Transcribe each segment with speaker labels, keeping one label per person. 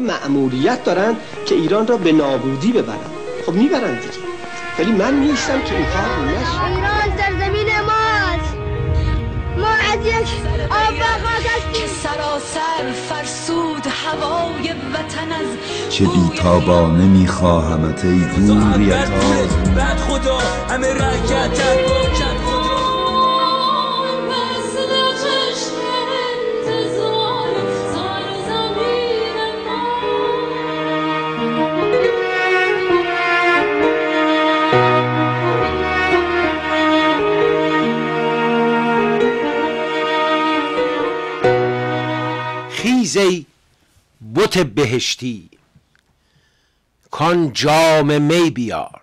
Speaker 1: معمولیت دارند که ایران را به نابودی ببرند خب میبرن دیگه ولی من میستم که این
Speaker 2: کار
Speaker 3: نشه ایران زمین ماست ما از یک آب که سراسر فرسود هوای وطن از
Speaker 2: چه بیتابانه میخواهمت ای گوریت بعد خدا همه رکتت
Speaker 1: بت بهشتی کان جام می بیار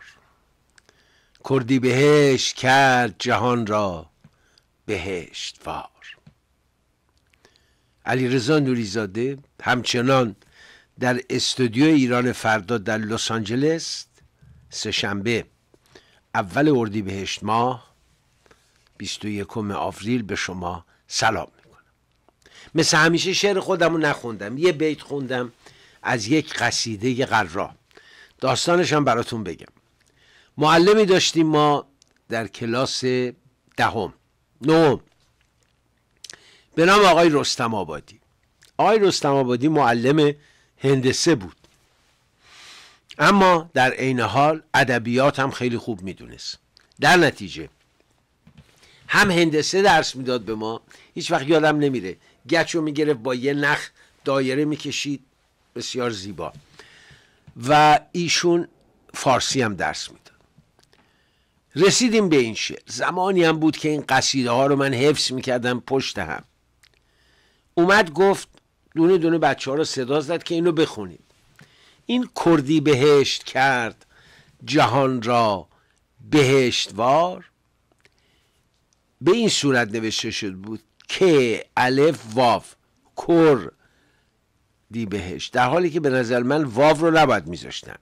Speaker 1: کردی بهشت کرد جهان را بهشت وار علی رضا نوریزاده همچنان در استودیو ایران فردا در لس آنجلس سهشنبه اول اردیبهشت ماه 21 آوریل به شما سلام مثل همیشه شعر خودم رو نخوندم یه بیت خوندم از یک قصیده قرا داستانش هم براتون بگم معلمی داشتیم ما در کلاس دهم نهم به نام آقای رستم آبادی آقای رستم آبادی معلم هندسه بود اما در عین حال ادبیات هم خیلی خوب میدونست در نتیجه هم هندسه درس میداد به ما هیچ وقت یادم نمیره گچ رو میگرفت با یه نخ دایره میکشید بسیار زیبا و ایشون فارسی هم درس میداد رسیدیم به این شعر زمانی هم بود که این قصیده ها رو من حفظ میکردم پشت هم اومد گفت دونه دونه بچه ها رو صدا زد که اینو بخونید این کردی بهشت کرد جهان را بهشتوار به این صورت نوشته شد بود ک الف واف کر دی بهش در حالی که به نظر من واو رو نباید میذاشتن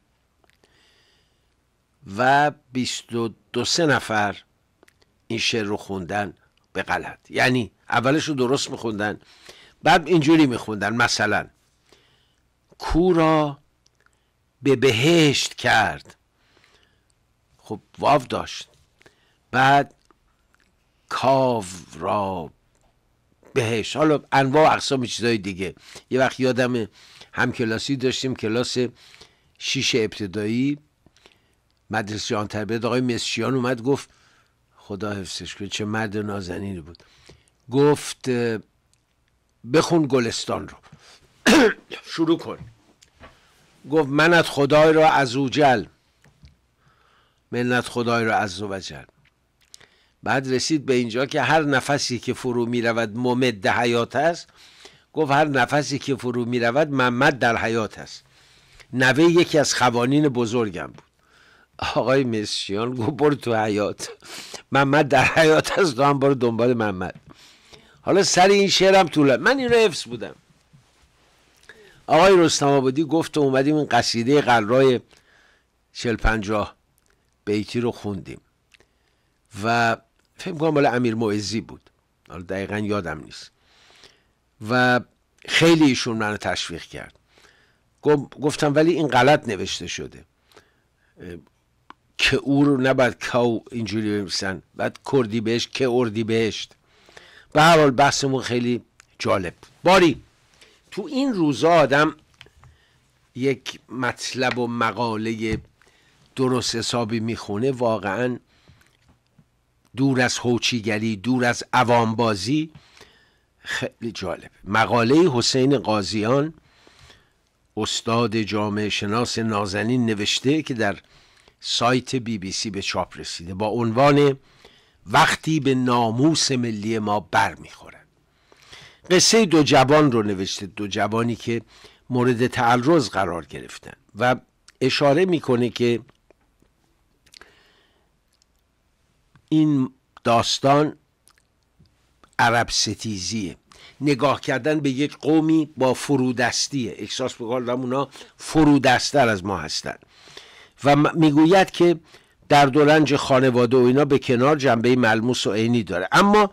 Speaker 1: و دو سه نفر این شعر رو خوندن به غلط یعنی اولش رو درست میخوندن بعد اینجوری میخوندن مثلا کو را به بهشت کرد خب واو داشت بعد کاو را بهش حالا انواع و اقسام چیزهای دیگه یه وقت یادم هم کلاسی داشتیم کلاس شیش ابتدایی مدرسه جان تربیت آقای مسیان اومد گفت خدا حفظش کنه چه مرد نازنینی بود گفت بخون گلستان رو شروع کن گفت منت خدای را از او جل منت خدای را از وجل بعد رسید به اینجا که هر نفسی که فرو می رود ممد حیات است گفت هر نفسی که فرو می رود ممد در حیات است نوه یکی از خوانین بزرگم بود آقای مسیان گفت برو تو حیات محمد در حیات است تو هم برو دنبال محمد حالا سر این شعرم طول من این رو حفظ بودم آقای رستم آبادی گفت و اومدیم این قصیده قلرای چل بیتی رو خوندیم و فکر کنم امیر معزی بود حالا دقیقا یادم نیست و خیلی ایشون منو تشویق کرد گفتم ولی این غلط نوشته شده که او رو نباید کاو اینجوری بنویسن بعد کردی بهش که اردی بهشت به هر حال بحثمون خیلی جالب باری تو این روزا آدم یک مطلب و مقاله درست حسابی میخونه واقعا دور از هوچیگری دور از عوامبازی خیلی جالب مقاله حسین قاضیان استاد جامعه شناس نازنین نوشته که در سایت بی بی سی به چاپ رسیده با عنوان وقتی به ناموس ملی ما بر میخورد قصه دو جوان رو نوشته دو جوانی که مورد تعرض قرار گرفتن و اشاره میکنه که این داستان عرب ستیزیه نگاه کردن به یک قومی با فرودستیه احساس بکنم اونا فرودستر از ما هستند و میگوید که در دورنج خانواده و اینا به کنار جنبه ملموس و عینی داره اما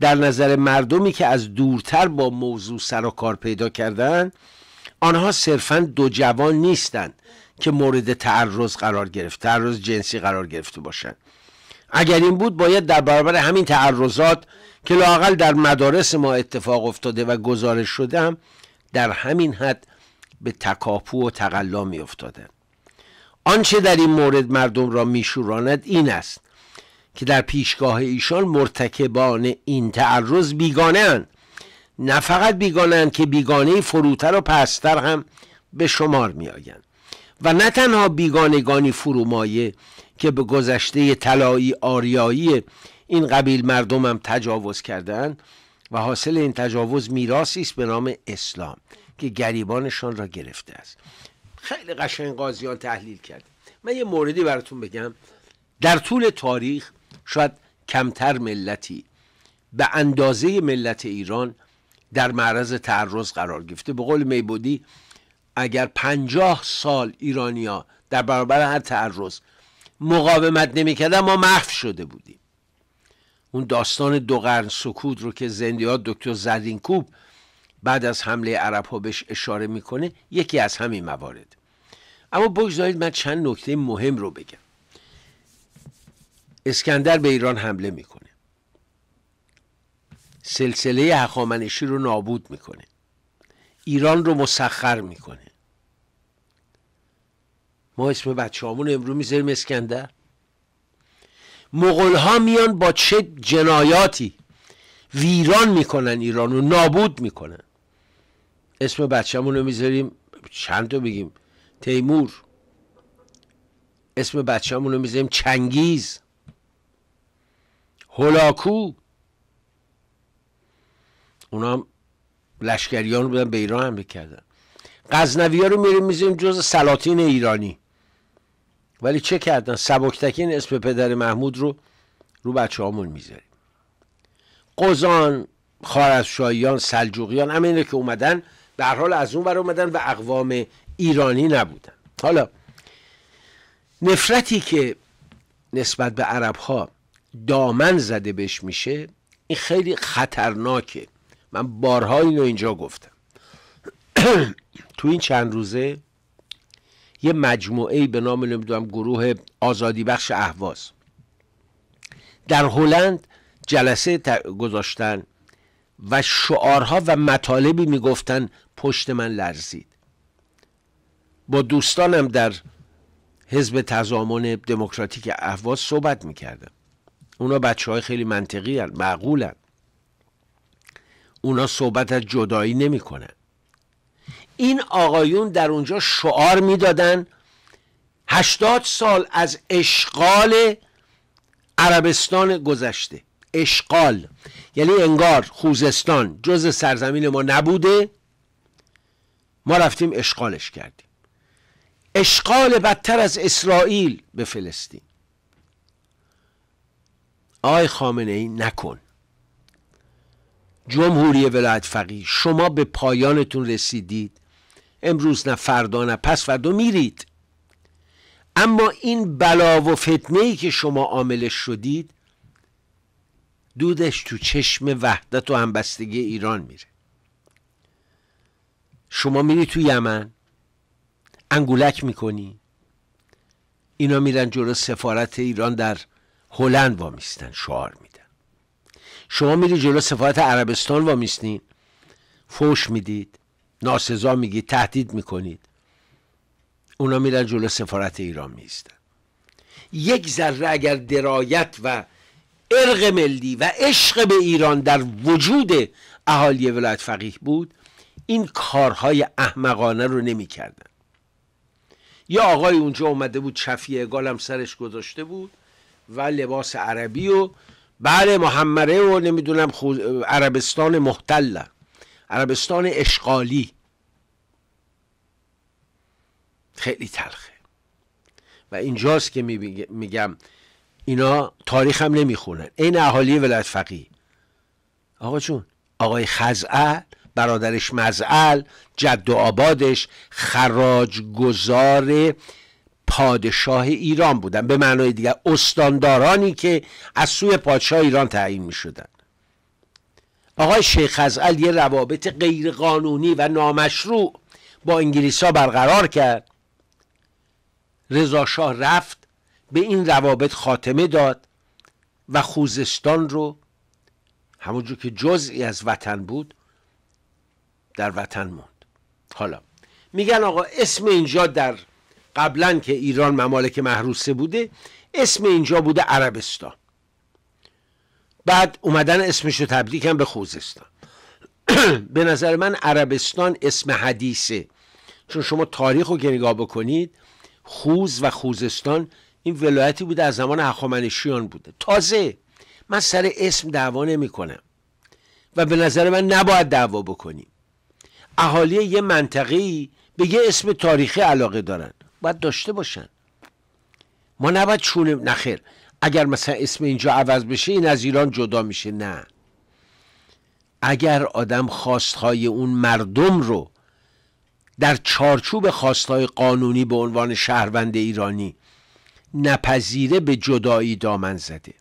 Speaker 1: در نظر مردمی که از دورتر با موضوع سر و کار پیدا کردن آنها صرفا دو جوان نیستند که مورد تعرض قرار گرفت تعرض جنسی قرار گرفته باشند اگر این بود باید در برابر همین تعرضات که لاقل در مدارس ما اتفاق افتاده و گزارش شده هم در همین حد به تکاپو و تقلا می افتاده. آنچه در این مورد مردم را میشوراند این است که در پیشگاه ایشان مرتکبان این تعرض بیگانه هن. نه فقط بیگانه هن که بیگانه فروتر و پستر هم به شمار می آین. و نه تنها بیگانگانی فرومایه که به گذشته طلایی آریایی این قبیل مردمم تجاوز کردند و حاصل این تجاوز میراثی است به نام اسلام که گریبانشان را گرفته است خیلی قشنگ قاضیان تحلیل کرد من یه موردی براتون بگم در طول تاریخ شاید کمتر ملتی به اندازه ملت ایران در معرض تعرض قرار گرفته به قول میبودی اگر پنجاه سال ایرانیا در برابر هر تعرض مقاومت نمیکردن ما محو شده بودیم اون داستان دو قرن سکوت رو که زندیات دکتر زرینکوب بعد از حمله عرب ها بهش اشاره میکنه یکی از همین موارد اما بگذارید من چند نکته مهم رو بگم اسکندر به ایران حمله میکنه سلسله هخامنشی رو نابود میکنه ایران رو مسخر میکنه ما اسم بچه همون امرو میذاریم اسکندر مغول ها میان با چه جنایاتی ویران میکنن ایران رو نابود میکنن اسم بچه رو میذاریم چند تا بگیم تیمور اسم بچه رو میذاریم چنگیز هلاکو اونا هم لشکریان بودن به ایران حمله کردن قزنوی ها رو میریم میذاریم جز سلاطین ایرانی ولی چه کردن سبکتکین اسم پدر محمود رو رو بچه هامون میذاریم قزان خارزشاهیان سلجوقیان همه که اومدن در حال از اون بر اومدن و اقوام ایرانی نبودن حالا نفرتی که نسبت به عرب ها دامن زده بهش میشه این خیلی خطرناکه من بارها اینو اینجا گفتم تو این چند روزه یه مجموعه به نام نمیدونم گروه آزادی بخش اهواز در هلند جلسه گذاشتن و شعارها و مطالبی میگفتن پشت من لرزید با دوستانم در حزب تضامن دموکراتیک اهواز صحبت میکردم اونا بچه های خیلی منطقی هن، معقولن اونا صحبت از جدایی نمیکنن این آقایون در اونجا شعار میدادن هشتاد سال از اشغال عربستان گذشته اشغال یعنی انگار خوزستان جز سرزمین ما نبوده ما رفتیم اشغالش کردیم اشغال بدتر از اسرائیل به فلسطین آی خامنه ای نکن جمهوری ولایت فقیه شما به پایانتون رسیدید امروز نه فردا نه پس فردا میرید اما این بلا و فتنه ای که شما عامل شدید دودش تو چشم وحدت و همبستگی ایران میره شما میری تو یمن انگولک میکنی اینا میرن جلو سفارت ایران در هلند وامیستن شعار میدن شما میری جلو سفارت عربستان وامیستین فوش میدید ناسزا میگی تهدید میکنید اونا میرن جلو سفارت ایران میستن یک ذره اگر درایت و ارق ملی و عشق به ایران در وجود اهالی ولایت فقیه بود این کارهای احمقانه رو نمیکردن یا آقای اونجا اومده بود چفیه گالم سرش گذاشته بود و لباس عربی و بله محمره و نمیدونم عربستان محتلن عربستان اشغالی خیلی تلخه و اینجاست که میگم اینا تاریخ هم نمیخونن این اهالی ولایت فقیه آقا چون آقای خزعل برادرش مزعل جد و آبادش خراج گذار پادشاه ایران بودن به معنای دیگر استاندارانی که از سوی پادشاه ایران تعیین می شدن آقای شیخ ازعل یه روابط غیرقانونی و نامشروع با انگلیس ها برقرار کرد رضا شاه رفت به این روابط خاتمه داد و خوزستان رو همونجور که جزئی از وطن بود در وطن موند حالا میگن آقا اسم اینجا در قبلا که ایران ممالک محروسه بوده اسم اینجا بوده عربستان بعد اومدن اسمش رو تبدیل کردن به خوزستان به نظر من عربستان اسم حدیثه چون شما تاریخ رو نگاه بکنید خوز و خوزستان این ولایتی بوده از زمان هخامنشیان بوده تازه من سر اسم دعوا نمی و به نظر من نباید دعوا بکنیم اهالی یه منطقه به یه اسم تاریخی علاقه دارن باید داشته باشن ما نباید چونه نخیر اگر مثلا اسم اینجا عوض بشه این از ایران جدا میشه نه اگر آدم خواستهای اون مردم رو در چارچوب خواستهای قانونی به عنوان شهروند ایرانی نپذیره به جدایی دامن زده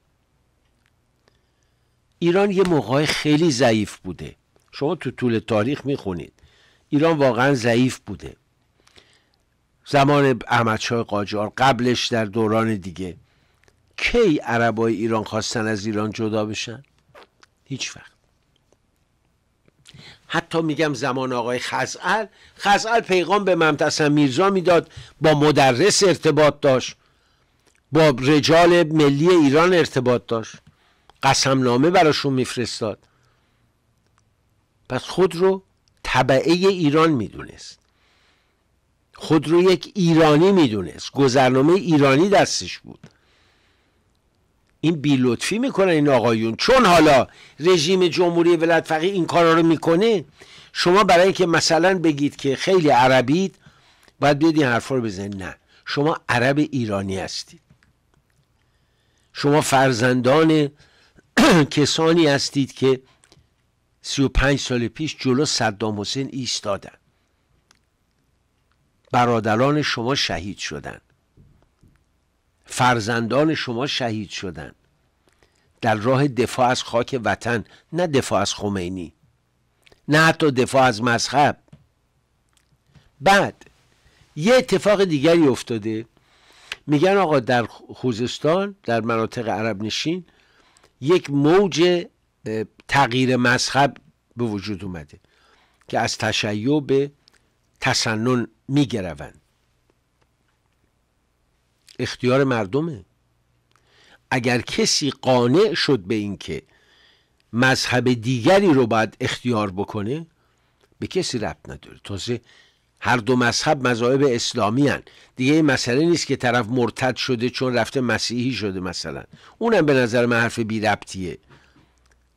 Speaker 1: ایران یه موقعی خیلی ضعیف بوده شما تو طول تاریخ میخونید ایران واقعا ضعیف بوده زمان احمدشاه قاجار قبلش در دوران دیگه کی عربای ایران خواستن از ایران جدا بشن هیچ وقت حتی میگم زمان آقای خزعل خزعل پیغام به ممتسم میرزا میداد با مدرس ارتباط داشت با رجال ملی ایران ارتباط داشت قسمنامه براشون میفرستاد پس خود رو طبعه ایران میدونست خود رو یک ایرانی میدونست گذرنامه ایرانی دستش بود این بیلطفی میکنن این آقایون چون حالا رژیم جمهوری ولایت فقیه این کارا رو میکنه شما برای اینکه مثلا بگید که خیلی عربید باید بیاید این حرفا رو بزنید نه شما عرب ایرانی هستید شما فرزندان کسانی هستید که 35 سال پیش جلو صدام حسین ایستادن برادران شما شهید شدند فرزندان شما شهید شدن در راه دفاع از خاک وطن نه دفاع از خمینی نه حتی دفاع از مذهب بعد یه اتفاق دیگری افتاده میگن آقا در خوزستان در مناطق عرب نشین یک موج تغییر مذهب به وجود اومده که از تشیع به تسنن میگروند اختیار مردمه اگر کسی قانع شد به اینکه مذهب دیگری رو باید اختیار بکنه به کسی ربط نداره تازه هر دو مذهب مذاهب اسلامی هن. دیگه این مسئله نیست که طرف مرتد شده چون رفته مسیحی شده مثلا اونم به نظر من حرف بی ربطیه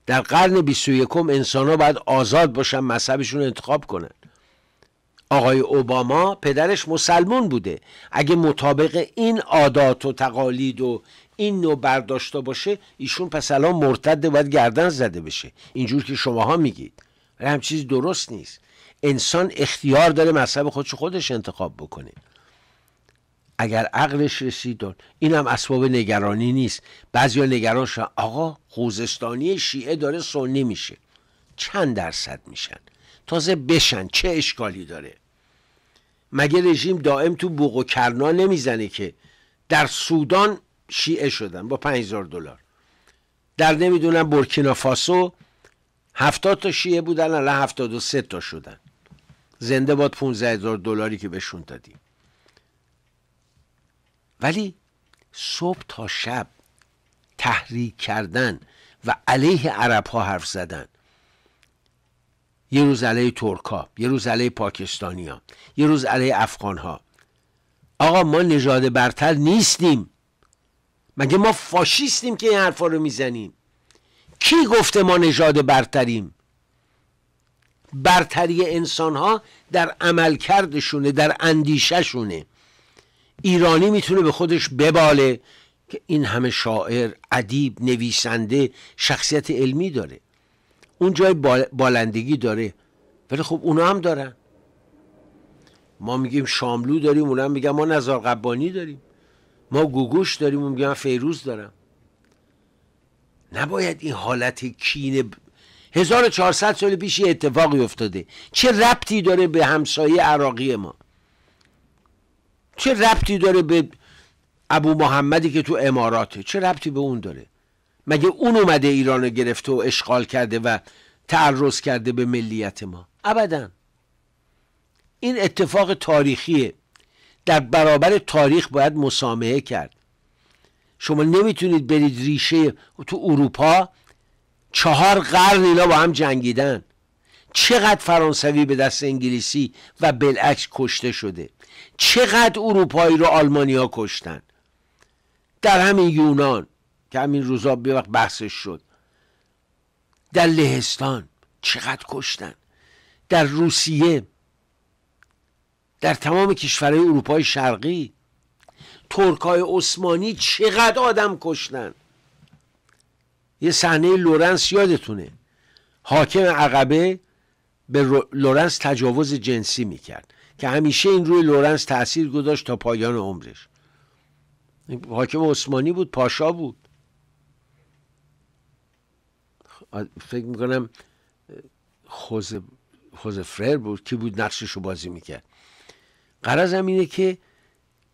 Speaker 1: در قرن 21 انسان ها باید آزاد باشن مذهبشون انتخاب کنن آقای اوباما پدرش مسلمون بوده اگه مطابق این عادات و تقالید و این نوع برداشته باشه ایشون پس الان مرتده باید گردن زده بشه اینجور که شما ها میگید هم چیز درست نیست انسان اختیار داره مذهب خودش خودش انتخاب بکنه اگر عقلش رسید این هم اسباب نگرانی نیست ها نگران شدن آقا خوزستانی شیعه داره سنی میشه چند درصد میشن تازه بشن چه اشکالی داره مگه رژیم دائم تو بوق و کرنا نمیزنه که در سودان شیعه شدن با 5000 دلار در نمیدونم بورکینافاسو هفتاد تا شیعه بودن الان هفتاد و تا شدن زنده باد پونزه هزار دلاری که بهشون دادیم ولی صبح تا شب تحریک کردن و علیه عرب ها حرف زدن یه روز علیه ترکا یه روز علیه پاکستانیا یه روز علیه افغان ها آقا ما نژاد برتر نیستیم مگه ما فاشیستیم که این حرفا رو میزنیم کی گفته ما نژاد برتریم برتری انسان ها در عملکردشونه در اندیشهشونه ایرانی میتونه به خودش بباله که این همه شاعر ادیب نویسنده شخصیت علمی داره اون جای بالندگی داره ولی خب اونا هم دارن ما میگیم شاملو داریم اونا هم میگن ما نظر قبانی داریم ما گوگوش داریم اون میگن فیروز دارم نباید این حالت کینه 1400 سال پیش یه اتفاقی افتاده چه ربطی داره به همسایه عراقی ما چه ربطی داره به ابو محمدی که تو اماراته چه ربطی به اون داره مگه اون اومده ایران رو گرفته و اشغال کرده و تعرض کرده به ملیت ما ابدا این اتفاق تاریخیه در برابر تاریخ باید مسامحه کرد شما نمیتونید برید ریشه تو اروپا چهار قرن اینا با هم جنگیدن چقدر فرانسوی به دست انگلیسی و بالعکس کشته شده چقدر اروپایی رو آلمانیا کشتن در همین یونان که همین روزا به وقت بحثش شد در لهستان چقدر کشتن در روسیه در تمام کشورهای اروپای شرقی ترکای عثمانی چقدر آدم کشتن یه صحنه لورنس یادتونه حاکم عقبه به لورنس تجاوز جنسی میکرد که همیشه این روی لورنس تاثیر گذاشت تا پایان عمرش حاکم عثمانی بود پاشا بود فکر میکنم خوز, خوز فرر بود که بود نقشش رو بازی میکرد قرار اینه که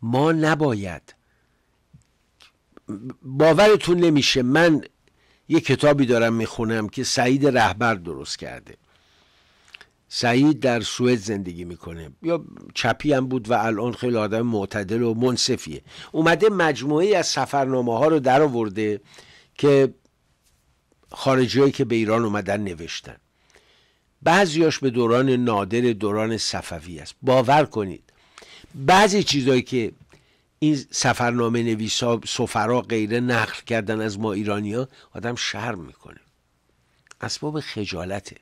Speaker 1: ما نباید باورتون نمیشه من یه کتابی دارم میخونم که سعید رهبر درست کرده سعید در سوئد زندگی میکنه یا چپی هم بود و الان خیلی آدم معتدل و منصفیه اومده مجموعه از سفرنامه ها رو در آورده که خارجی که به ایران اومدن نوشتن بعضیاش به دوران نادر دوران صفوی است باور کنید بعضی چیزایی که این سفرنامه نویسا سفرا غیره نقل کردن از ما ایرانیا آدم شرم میکنه اسباب خجالته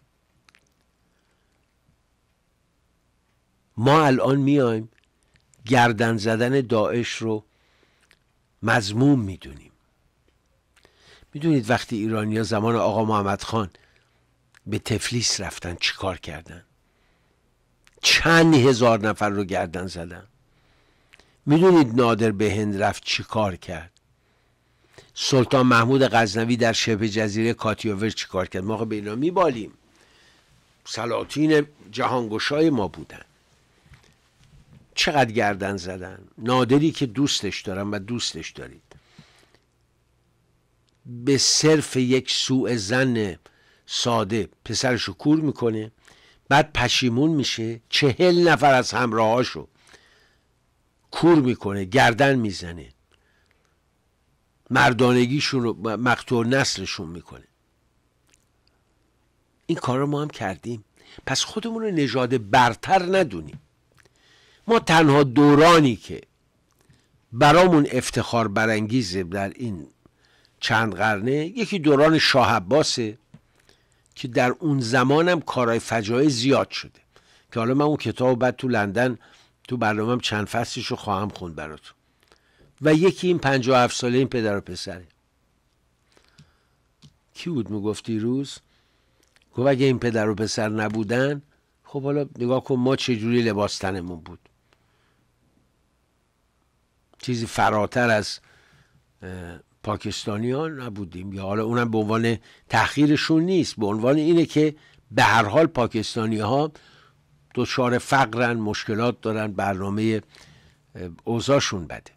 Speaker 1: ما الان میایم گردن زدن داعش رو مضموم میدونیم میدونید وقتی ایرانیا زمان آقا محمد خان به تفلیس رفتن چیکار کردن چند هزار نفر رو گردن زدن میدونید نادر به هند رفت چیکار کرد سلطان محمود غزنوی در شبه جزیره کاتیوور چیکار کرد ما به اینا میبالیم سلاطین جهانگشای ما بودن چقدر گردن زدن نادری که دوستش دارم و دوستش دارید به صرف یک سوء زن ساده پسرشو کور میکنه بعد پشیمون میشه چهل نفر از همراهاشو کور میکنه گردن میزنه مردانگیشون رو مقتوع نسلشون میکنه این کار رو ما هم کردیم پس خودمون رو نژاد برتر ندونیم ما تنها دورانی که برامون افتخار برانگیزه در این چند قرنه یکی دوران شاه عباسه که در اون زمانم کارهای فجایع زیاد شده که حالا من اون کتاب بعد تو لندن تو برنامهم چند فصلش رو خواهم خوند براتون و یکی این هفت ساله این پدر و پسره کی بود میگفت دیروز گفت اگه این پدر و پسر نبودن خب حالا نگاه کن ما چجوری جوری لباس تنمون بود چیزی فراتر از پاکستانی ها نبودیم یا حالا اونم به عنوان تخیرشون نیست به عنوان اینه که به هر حال پاکستانی ها دچار فقرن مشکلات دارن برنامه اوضاعشون بده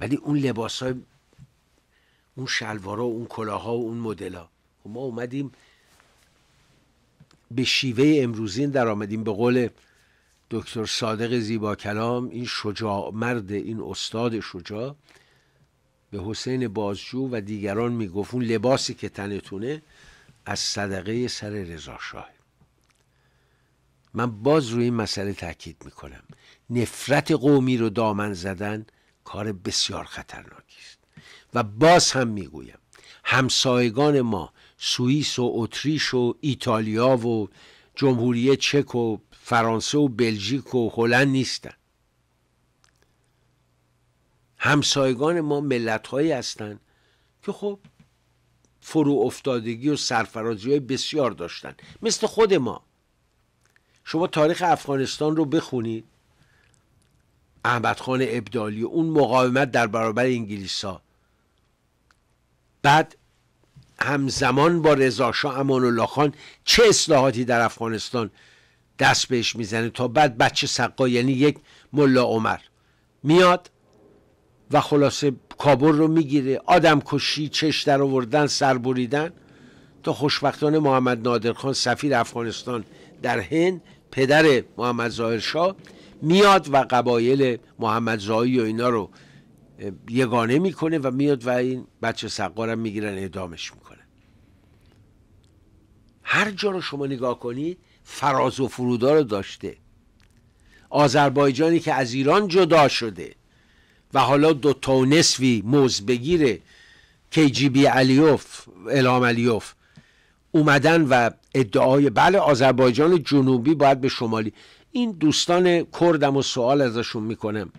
Speaker 1: ولی اون لباس های اون شلوارا و اون کلاها و اون مدل ها و ما اومدیم به شیوه امروزین در آمدیم به قول دکتر صادق زیبا کلام این شجاع مرد این استاد شجاع به حسین بازجو و دیگران میگفت اون لباسی که تنتونه از صدقه سر رضا شاه من باز روی این مسئله تاکید میکنم نفرت قومی رو دامن زدن کار بسیار خطرناکی است و باز هم میگویم همسایگان ما سوئیس و اتریش و ایتالیا و جمهوری چک و فرانسه و بلژیک و هلند نیستن همسایگان ما ملت هایی هستند که خب فرو افتادگی و سرفرازی های بسیار داشتن مثل خود ما شما تاریخ افغانستان رو بخونید احمد خان ابدالی اون مقاومت در برابر انگلیسا بعد همزمان با رضا شاه امان الله خان چه اصلاحاتی در افغانستان دست بهش میزنه تا بعد بچه سقا یعنی یک ملا عمر میاد و خلاصه کابل رو میگیره آدم کشی چش در آوردن سر بریدن تا خوشبختانه محمد نادرخان سفیر افغانستان در هند پدر محمد ظاهر میاد و قبایل محمد زایی و اینا رو یگانه میکنه و میاد و این بچه سقارم میگیرن اعدامش میکنه هر جا رو شما نگاه کنید فراز و فرودا رو داشته آذربایجانی که از ایران جدا شده و حالا دو تا و نصفی موز بگیره کیجیبی علیوف الهام علیوف اومدن و ادعای بله آذربایجان جنوبی باید به شمالی این دوستان کردم و سوال ازشون میکنم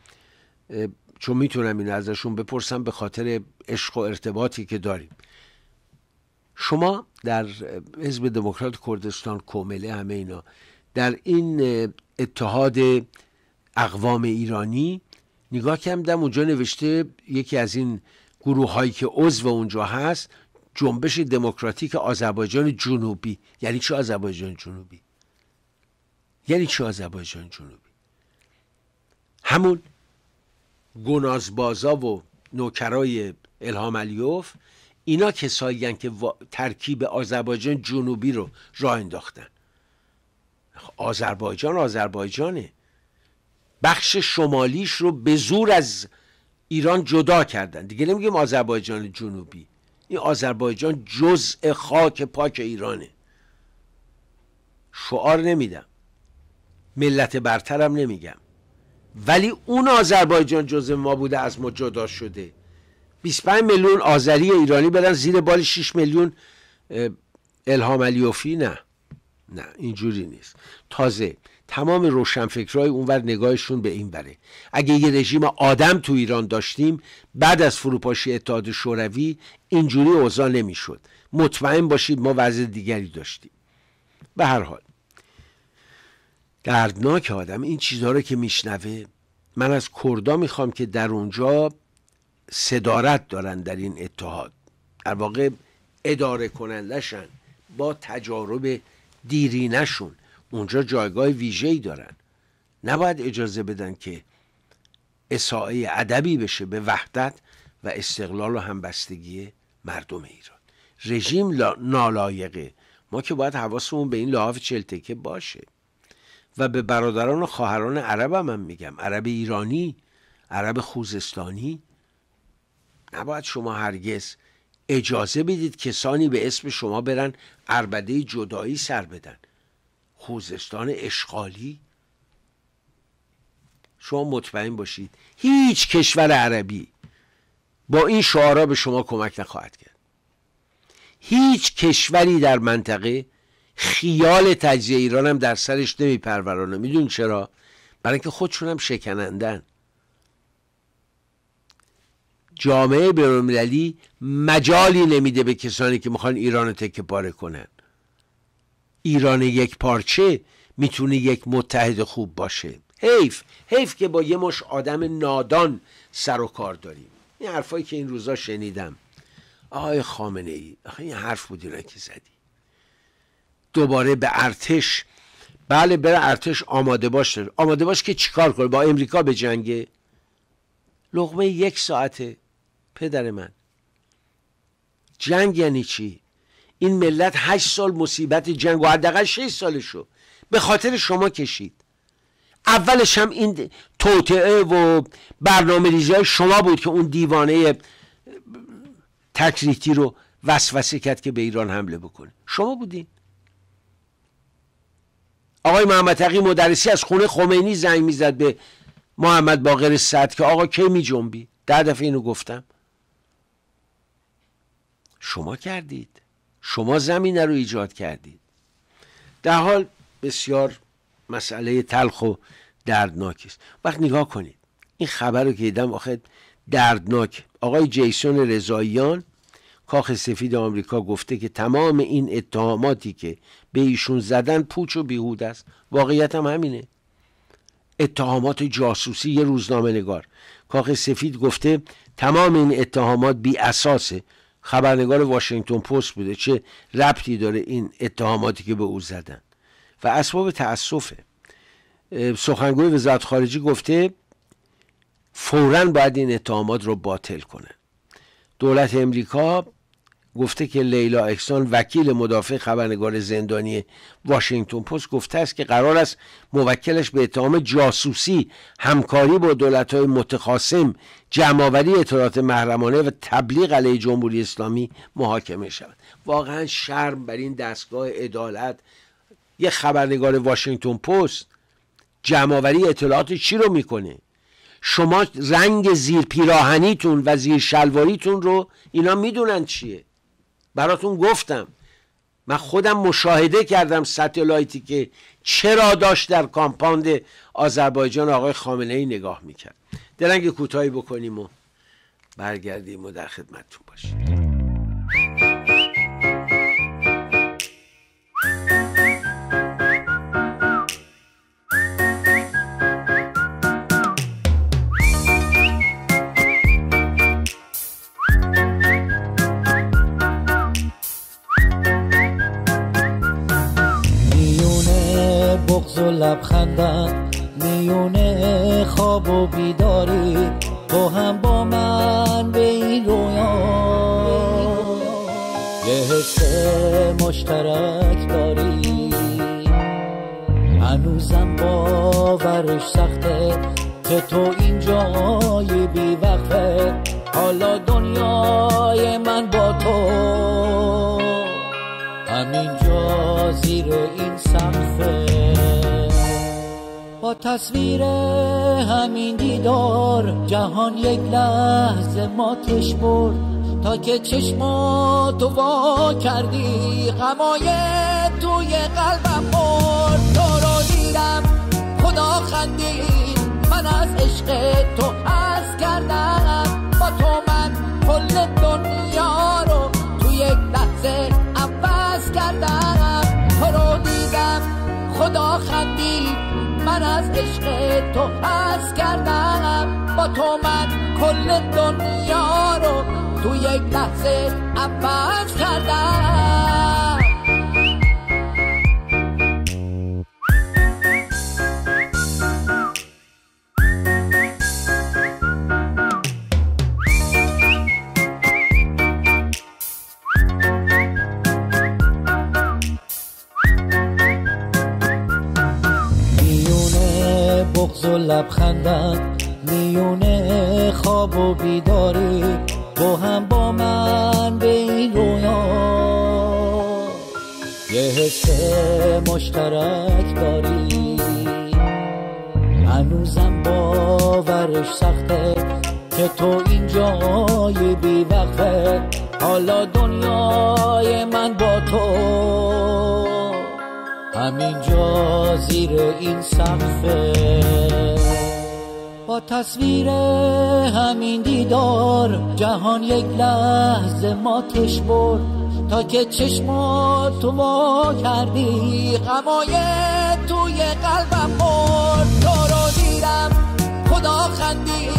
Speaker 1: چون میتونم این ازشون بپرسم به خاطر عشق و ارتباطی که داریم شما در حزب دموکرات کردستان کومله همه اینا در این اتحاد اقوام ایرانی نگاه کردم اونجا نوشته یکی از این گروه هایی که عضو اونجا هست جنبش دموکراتیک آذربایجان جنوبی یعنی چه آذربایجان جنوبی یعنی چه آذربایجان جنوبی همون گنازبازا و نوکرای الهام علیوف اینا کسایی که ترکیب آذربایجان جنوبی رو راه انداختن آذربایجان آذربایجانه بخش شمالیش رو به زور از ایران جدا کردن دیگه نمیگیم آذربایجان جنوبی این آذربایجان جزء خاک پاک ایرانه شعار نمیدم ملت برترم نمیگم ولی اون آذربایجان جزء ما بوده از ما جدا شده 25 میلیون آذری ایرانی بدن زیر بال 6 میلیون الهام علیوفی نه نه اینجوری نیست تازه تمام روشنفکرهای اونور نگاهشون به این بره اگه یه رژیم آدم تو ایران داشتیم بعد از فروپاشی اتحاد شوروی اینجوری اوضاع نمیشد مطمئن باشید ما وضع دیگری داشتیم به هر حال دردناک آدم این چیزها رو که میشنوه من از کردا میخوام که در اونجا صدارت دارن در این اتحاد در واقع اداره کنندشن با تجارب دیرینشون اونجا جایگاه ویژه‌ای دارن نباید اجازه بدن که اساعه ادبی بشه به وحدت و استقلال و همبستگی مردم ایران رژیم نالایقه ما که باید حواسمون به این لحاف چلتکه باشه و به برادران و خواهران عربم هم میگم عرب ایرانی عرب خوزستانی نباید شما هرگز اجازه بدید کسانی به اسم شما برن اربده جدایی سر بدن خوزستان اشغالی شما مطمئن باشید هیچ کشور عربی با این شعارا به شما کمک نخواهد کرد هیچ کشوری در منطقه خیال تجزیه ایران هم در سرش نمی پرورانه میدون چرا برای اینکه خودشون هم شکنندن جامعه بینالمللی مجالی نمیده به کسانی که میخوان ایران رو تکه پاره کنن ایران یک پارچه میتونه یک متحد خوب باشه حیف حیف که با یه مش آدم نادان سر و کار داریم این حرفایی که این روزا شنیدم آقای خامنه ای آخه این حرف بودی را که زدی دوباره به ارتش بله بره ارتش آماده باش آماده باش که چیکار کنه با امریکا به جنگه لغمه یک ساعته پدر من جنگ یعنی چی این ملت هشت سال مصیبت جنگ و حداقل 6 سالشو به خاطر شما کشید اولش هم این توطعه و برنامه ریزی شما بود که اون دیوانه تکریتی رو وسوسه کرد که به ایران حمله بکنه شما بودین آقای محمد تقی مدرسی از خونه خمینی زنگ میزد به محمد باقر صد که آقا کی می جنبی ده دفعه اینو گفتم شما کردید شما زمینه رو ایجاد کردید در حال بسیار مسئله تلخ و دردناکی است وقت نگاه کنید این خبر رو که دیدم آخه دردناک آقای جیسون رضاییان کاخ سفید آمریکا گفته که تمام این اتهاماتی که به ایشون زدن پوچ و بیهود است واقعیت هم همینه اتهامات جاسوسی یه روزنامه نگار کاخ سفید گفته تمام این اتهامات بی اساسه خبرنگار واشنگتن پست بوده چه ربطی داره این اتهاماتی که به او زدن و اسباب تاسفه سخنگوی وزارت خارجه گفته فورا باید این اتهامات رو باطل کنه دولت امریکا گفته که لیلا اکسان وکیل مدافع خبرنگار زندانی واشنگتن پست گفته است که قرار است موکلش به اتهام جاسوسی همکاری با های متخاصم جمعآوری اطلاعات محرمانه و تبلیغ علیه جمهوری اسلامی محاکمه شود واقعا شرم بر این دستگاه عدالت یه خبرنگار واشنگتن پست جمعآوری اطلاعات چی رو میکنه شما رنگ زیر پیراهنیتون و زیر شلواریتون رو اینا میدونن چیه براتون گفتم من خودم مشاهده کردم ستلایتی که چرا داشت در کامپاند آذربایجان آقای خامنه ای نگاه میکرد درنگ کوتاهی بکنیم و برگردیم و در خدمتتون باشیم
Speaker 2: لبخندم میونه خواب و بیداری با هم با من به این رویا یه حس مشترک داری هنوزم باورش سخته که تو اینجای بی حالا دنیای من با تو همینجا زیر این سقفه تصویر همین دیدار جهان یک لحظه ماتش برد تا که چشما تو وا کردی غمای توی قلبم مرد
Speaker 3: تو رو دیدم خدا خندی من از عشق تو از کردم با تو من کل دنیا رو تو یک لحظه عوض کردم تو رو دیدم خدا خندی من از عشق تو حس کردم با تو من کل دنیا رو تو یک لحظه عوض کردم
Speaker 2: بغز و لبخندم میونه خواب و بیداری با هم با من به این رویا یه حس مشترک داری هنوزم باورش سخته که تو این جای حالا دنیای من با تو جا زیر این سقفه با تصویر همین دیدار جهان یک لحظه ما کش برد تا که چشما تو ما کردی غمای
Speaker 3: توی قلبم برد تو رو دیدم خدا خندی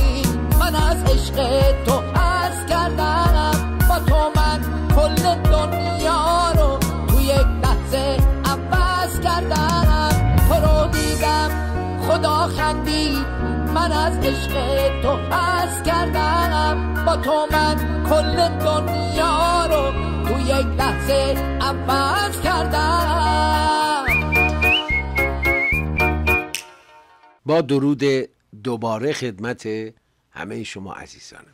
Speaker 3: من از عشق تو عرض کردم با تو من کل دنیا خندی من از عشق تو حس کردم با تو من کل دنیا رو تو یک لحظه عوض کردم
Speaker 1: با درود دوباره خدمت همه شما عزیزانم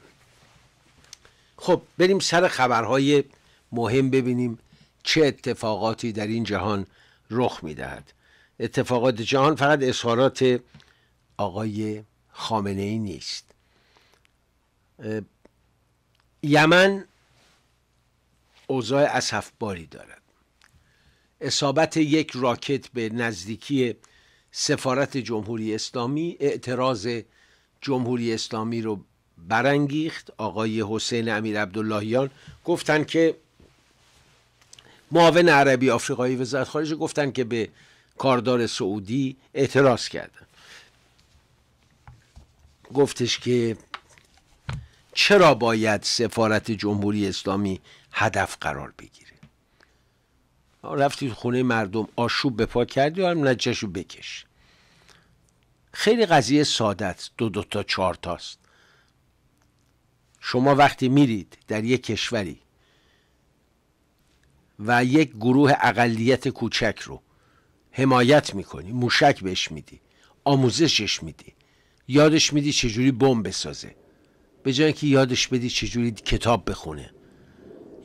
Speaker 1: خب بریم سر خبرهای مهم ببینیم چه اتفاقاتی در این جهان رخ میدهد اتفاقات جهان فقط اظهارات آقای خامنه ای نیست یمن اوضاع اصفباری دارد اصابت یک راکت به نزدیکی سفارت جمهوری اسلامی اعتراض جمهوری اسلامی رو برانگیخت آقای حسین امیر عبداللهیان گفتن که معاون عربی آفریقایی وزارت خارجه گفتن که به کاردار سعودی اعتراض کرده گفتش که چرا باید سفارت جمهوری اسلامی هدف قرار بگیره رفتی خونه مردم آشوب به پا کردی و هم نجشو بکش خیلی قضیه سادت دو دو تا چهار تاست شما وقتی میرید در یک کشوری و یک گروه اقلیت کوچک رو حمایت میکنی موشک بهش میدی آموزشش میدی یادش میدی چجوری بمب بسازه به جای که یادش بدی چجوری کتاب بخونه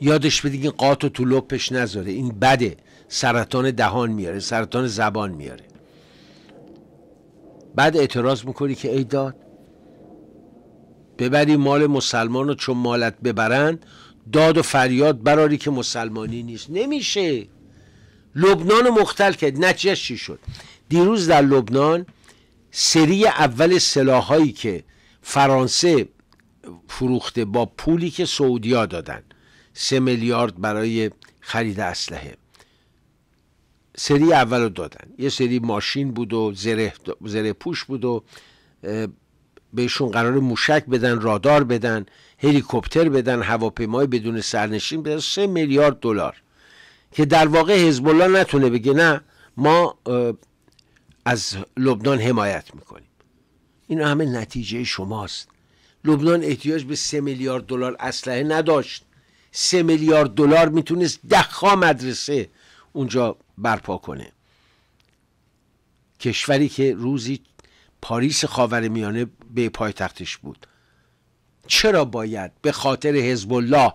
Speaker 1: یادش بدی این قاتو تو لپش نذاره این بده سرطان دهان میاره سرطان زبان میاره بعد اعتراض میکنی که ای داد ببری مال مسلمان رو چون مالت ببرند داد و فریاد براری که مسلمانی نیست نمیشه لبنان رو مختل کرد نتیجه چی شد دیروز در لبنان سری اول سلاحهایی که فرانسه فروخته با پولی که سعودیا دادن سه میلیارد برای خرید اسلحه سری اول رو دادن یه سری ماشین بود و زره, زره پوش بود و بهشون قرار موشک بدن رادار بدن هلیکوپتر بدن هواپیمای بدون سرنشین بدن سه میلیارد دلار که در واقع حزب الله نتونه بگه نه ما از لبنان حمایت میکنیم این همه نتیجه شماست لبنان احتیاج به سه میلیارد دلار اسلحه نداشت سه میلیارد دلار میتونست دهها مدرسه اونجا برپا کنه کشوری که روزی پاریس خاور میانه به پایتختش بود چرا باید به خاطر حزب الله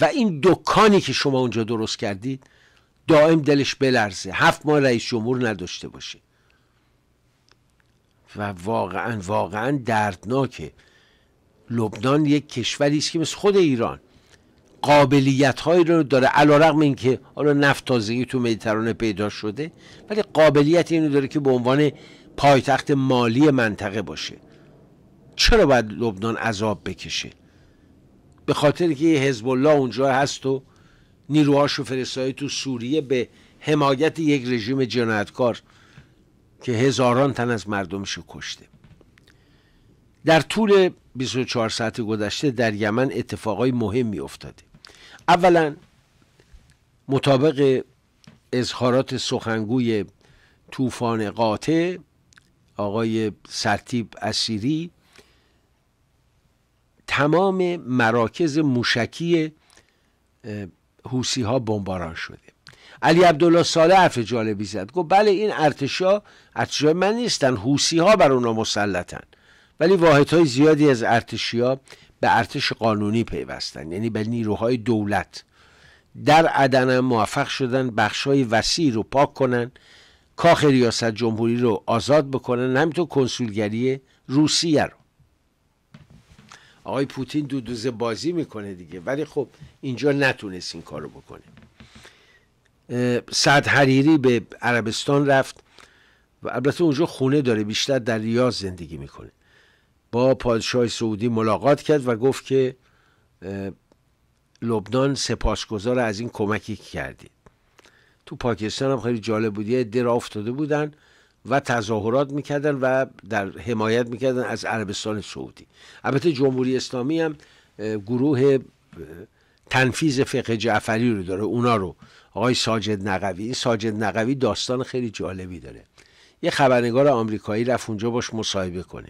Speaker 1: و این دکانی که شما اونجا درست کردید دائم دلش بلرزه هفت ماه رئیس جمهور نداشته باشه و واقعا واقعا دردناکه لبنان یک کشوری است که مثل خود ایران قابلیت رو داره علا رقم این که حالا نفت تازگی تو مدیترانه پیدا شده ولی قابلیت اینو داره که به عنوان پایتخت مالی منطقه باشه چرا باید لبنان عذاب بکشه به خاطر که حزب الله اونجا هست و نیروهاشو فرستاده تو سوریه به حمایت یک رژیم جنایتکار که هزاران تن از مردمشو کشته در طول 24 ساعت گذشته در یمن اتفاقای مهمی افتاده اولا مطابق اظهارات سخنگوی طوفان قاطع آقای سرتیب اسیری تمام مراکز موشکی حوسی ها بمباران شده علی عبدالله ساله حرف جالبی زد گفت بله این ارتشا ارتشا من نیستن حوسی ها بر اونا مسلطن ولی واحد های زیادی از ارتشی ها به ارتش قانونی پیوستن یعنی به نیروهای دولت در عدن موفق شدن بخش های وسیع رو پاک کنن کاخ ریاست جمهوری رو آزاد بکنن همینطور کنسولگری روسیه رو آقای پوتین دودوزه بازی میکنه دیگه ولی خب اینجا نتونست این کارو بکنه سعد حریری به عربستان رفت و البته اونجا خونه داره بیشتر در ریاض زندگی میکنه با پادشاه سعودی ملاقات کرد و گفت که لبنان سپاسگزار از این کمکی که کردید تو پاکستان هم خیلی جالب بود یه افتاده بودن و تظاهرات میکردن و در حمایت میکردن از عربستان سعودی البته جمهوری اسلامی هم گروه تنفیز فقه جعفری رو داره اونا رو آقای ساجد نقوی این ساجد نقوی داستان خیلی جالبی داره یه خبرنگار آمریکایی رفت اونجا باش مصاحبه کنه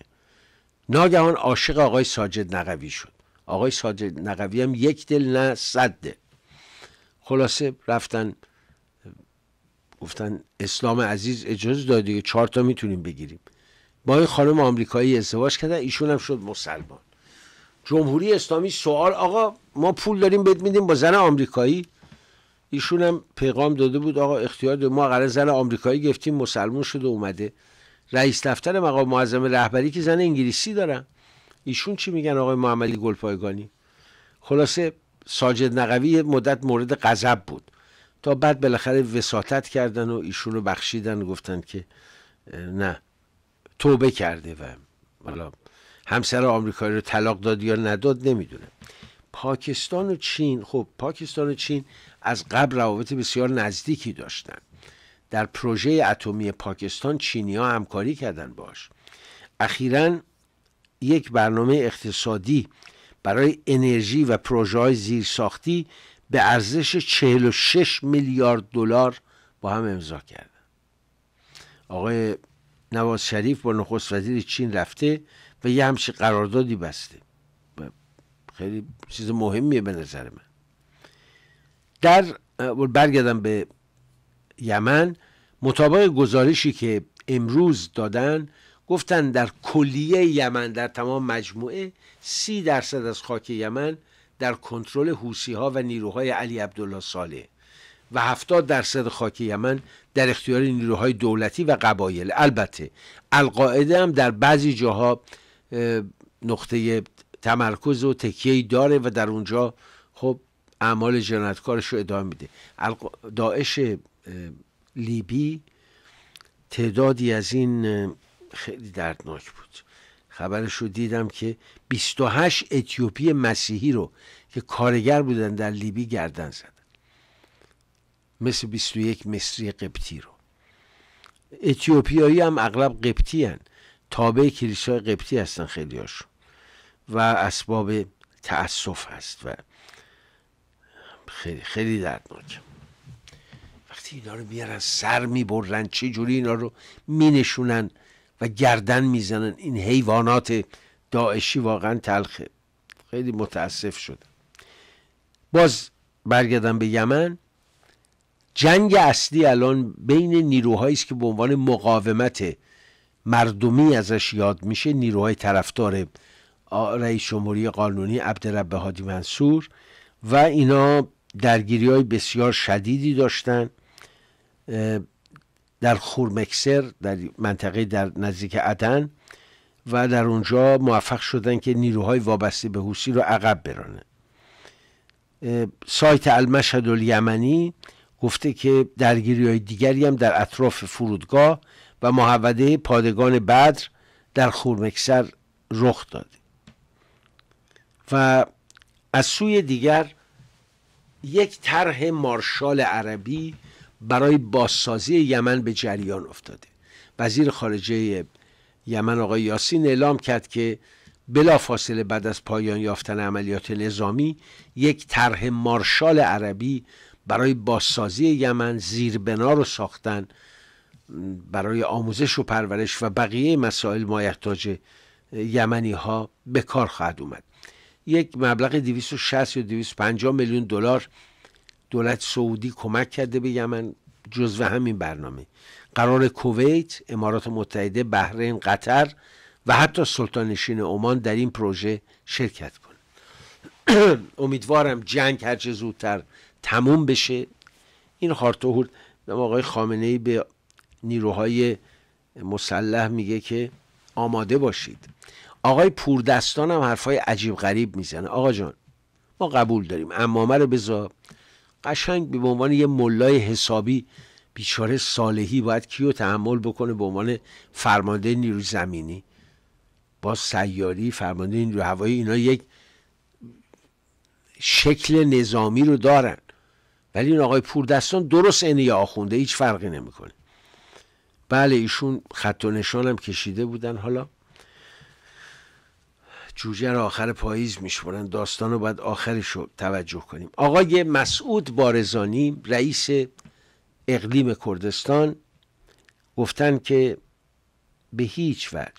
Speaker 1: ناگهان عاشق آقای ساجد نقوی شد آقای ساجد نقوی هم یک دل نه صد خلاصه رفتن گفتن اسلام عزیز اجازه داده که چهار تا میتونیم بگیریم با این خانم آمریکایی ازدواج کردن ایشون هم شد مسلمان جمهوری اسلامی سوال آقا ما پول داریم بد میدیم با زن آمریکایی ایشون هم پیغام داده بود آقا اختیار ده. ما قرار زن آمریکایی گرفتیم مسلمان شده اومده رئیس دفتر مقام معظم رهبری که زن انگلیسی دارن ایشون چی میگن آقای محمدی گلپایگانی خلاصه ساجد نقوی مدت مورد غضب بود تا بعد بالاخره وساطت کردن و ایشون رو بخشیدن و گفتن که نه توبه کرده و حالا همسر آمریکایی رو طلاق داد یا نداد نمیدونه پاکستان و چین خب پاکستان و چین از قبل روابط بسیار نزدیکی داشتن در پروژه اتمی پاکستان چینیا همکاری کردن باش اخیرا یک برنامه اقتصادی برای انرژی و پروژه های زیرساختی به ارزش 46 میلیارد دلار با هم امضا کردن آقای نواز شریف با نخست وزیر چین رفته و یه همچین قراردادی بسته خیلی چیز مهمیه به نظر من در برگردم به یمن مطابق گزارشی که امروز دادن گفتن در کلیه یمن در تمام مجموعه سی درصد از خاک یمن در کنترل حوسی ها و نیروهای علی عبدالله صالح و 70 درصد خاک یمن در اختیار نیروهای دولتی و قبایل البته القاعده هم در بعضی جاها نقطه تمرکز و تکیه داره و در اونجا خب اعمال جنایتکارش رو ادامه میده داعش لیبی تعدادی از این خیلی دردناک بود خبرش رو دیدم که 28 اتیوپی مسیحی رو که کارگر بودن در لیبی گردن زدن مثل 21 مصری قبطی رو اتیوپیایی هم اغلب قبطی هن. تابع کلیسای قبطی هستن خیلی هاشو. و اسباب تأسف هست و خیلی خیلی دردناک وقتی اینا رو میارن سر میبرن چه جوری اینا رو مینشونن و گردن میزنن این حیوانات داعشی واقعا تلخه خیلی متاسف شد باز برگردم به یمن جنگ اصلی الان بین نیروهایی است که به عنوان مقاومت مردمی ازش یاد میشه نیروهای طرفدار رئیس جمهوری قانونی عبدالرب هادی منصور و اینا درگیری های بسیار شدیدی داشتن در خورمکسر در منطقه در نزدیک عدن و در اونجا موفق شدن که نیروهای وابسته به حوسی رو عقب برانه سایت المشهد الیمنی گفته که درگیری های دیگری هم در اطراف فرودگاه و محوده پادگان بدر در خورمکسر رخ داده و از سوی دیگر یک طرح مارشال عربی برای بازسازی یمن به جریان افتاده وزیر خارجه یمن آقای یاسین اعلام کرد که بلا فاصله بعد از پایان یافتن عملیات نظامی یک طرح مارشال عربی برای بازسازی یمن زیربنا رو ساختن برای آموزش و پرورش و بقیه مسائل مایحتاج یمنی ها به کار خواهد اومد یک مبلغ 260 یا 250 میلیون دلار دولت سعودی کمک کرده به یمن جزو همین برنامه قرار کویت امارات متحده بحرین قطر و حتی سلطانشین عمان در این پروژه شرکت کنه امیدوارم جنگ هرچه زودتر تموم بشه این خارتوهورد به آقای خامنه ای به نیروهای مسلح میگه که آماده باشید آقای پوردستان هم حرفای عجیب غریب میزنه آقا جان ما قبول داریم امامه رو بذار قشنگ به عنوان یه ملای حسابی بیچاره صالحی باید کیو تحمل بکنه به عنوان فرمانده نیروی زمینی با سیاری فرمانده نیروی هوایی اینا یک شکل نظامی رو دارن ولی این آقای پوردستان درست عین یه آخونده هیچ فرقی نمیکنه بله ایشون خط و نشان هم کشیده بودن حالا جوجه را آخر پاییز میشورن داستان رو باید آخرش رو توجه کنیم آقای مسعود بارزانی رئیس اقلیم کردستان گفتن که به هیچ وجه